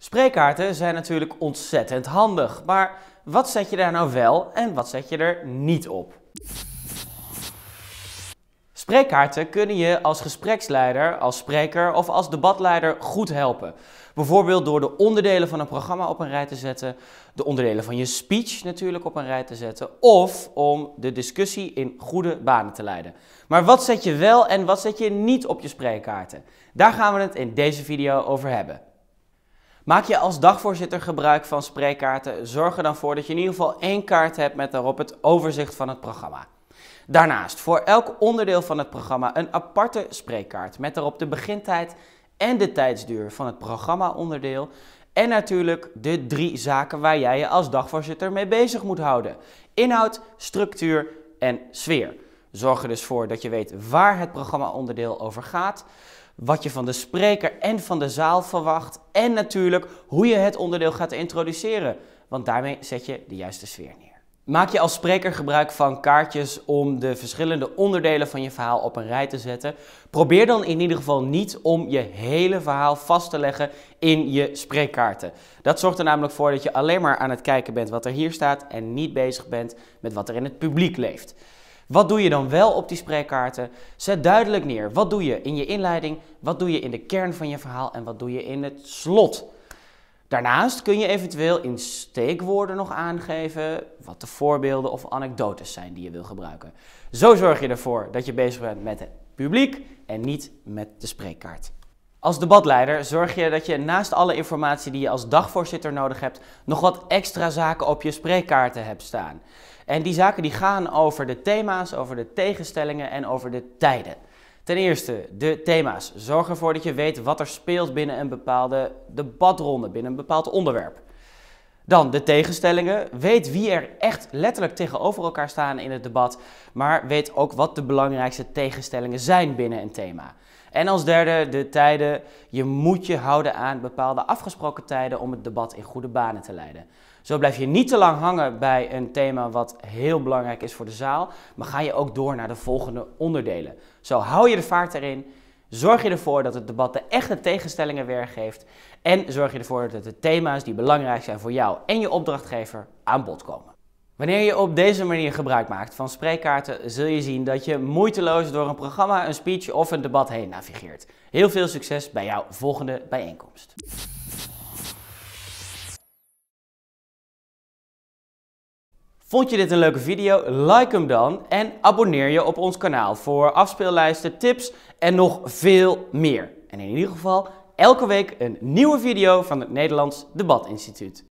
Spreekkaarten zijn natuurlijk ontzettend handig, maar wat zet je daar nou wel en wat zet je er niet op? Spreekkaarten kunnen je als gespreksleider, als spreker of als debatleider goed helpen. Bijvoorbeeld door de onderdelen van een programma op een rij te zetten, de onderdelen van je speech natuurlijk op een rij te zetten of om de discussie in goede banen te leiden. Maar wat zet je wel en wat zet je niet op je spreekkaarten? Daar gaan we het in deze video over hebben. Maak je als dagvoorzitter gebruik van spreekkaarten. Zorg er dan voor dat je in ieder geval één kaart hebt met daarop het overzicht van het programma. Daarnaast voor elk onderdeel van het programma een aparte spreekkaart met daarop de begintijd en de tijdsduur van het programmaonderdeel. En natuurlijk de drie zaken waar jij je als dagvoorzitter mee bezig moet houden: inhoud, structuur en sfeer. Zorg er dus voor dat je weet waar het programmaonderdeel over gaat wat je van de spreker en van de zaal verwacht en natuurlijk hoe je het onderdeel gaat introduceren, want daarmee zet je de juiste sfeer neer. Maak je als spreker gebruik van kaartjes om de verschillende onderdelen van je verhaal op een rij te zetten. Probeer dan in ieder geval niet om je hele verhaal vast te leggen in je spreekkaarten. Dat zorgt er namelijk voor dat je alleen maar aan het kijken bent wat er hier staat en niet bezig bent met wat er in het publiek leeft. Wat doe je dan wel op die spreekkaarten? Zet duidelijk neer. Wat doe je in je inleiding? Wat doe je in de kern van je verhaal? En wat doe je in het slot? Daarnaast kun je eventueel in steekwoorden nog aangeven wat de voorbeelden of anekdotes zijn die je wil gebruiken. Zo zorg je ervoor dat je bezig bent met het publiek en niet met de spreekkaart. Als debatleider zorg je dat je naast alle informatie die je als dagvoorzitter nodig hebt, nog wat extra zaken op je spreekkaarten hebt staan. En die zaken die gaan over de thema's, over de tegenstellingen en over de tijden. Ten eerste, de thema's. Zorg ervoor dat je weet wat er speelt binnen een bepaalde debatronde, binnen een bepaald onderwerp. Dan de tegenstellingen. Weet wie er echt letterlijk tegenover elkaar staan in het debat, maar weet ook wat de belangrijkste tegenstellingen zijn binnen een thema. En als derde de tijden. Je moet je houden aan bepaalde afgesproken tijden om het debat in goede banen te leiden. Zo blijf je niet te lang hangen bij een thema wat heel belangrijk is voor de zaal, maar ga je ook door naar de volgende onderdelen. Zo hou je de vaart erin Zorg je ervoor dat het debat de echte tegenstellingen weergeeft en zorg je ervoor dat de thema's die belangrijk zijn voor jou en je opdrachtgever aan bod komen. Wanneer je op deze manier gebruik maakt van spreekkaarten, zul je zien dat je moeiteloos door een programma, een speech of een debat heen navigeert. Heel veel succes bij jouw volgende bijeenkomst. Vond je dit een leuke video? Like hem dan en abonneer je op ons kanaal voor afspeellijsten, tips en nog veel meer. En in ieder geval elke week een nieuwe video van het Nederlands Debatinstituut.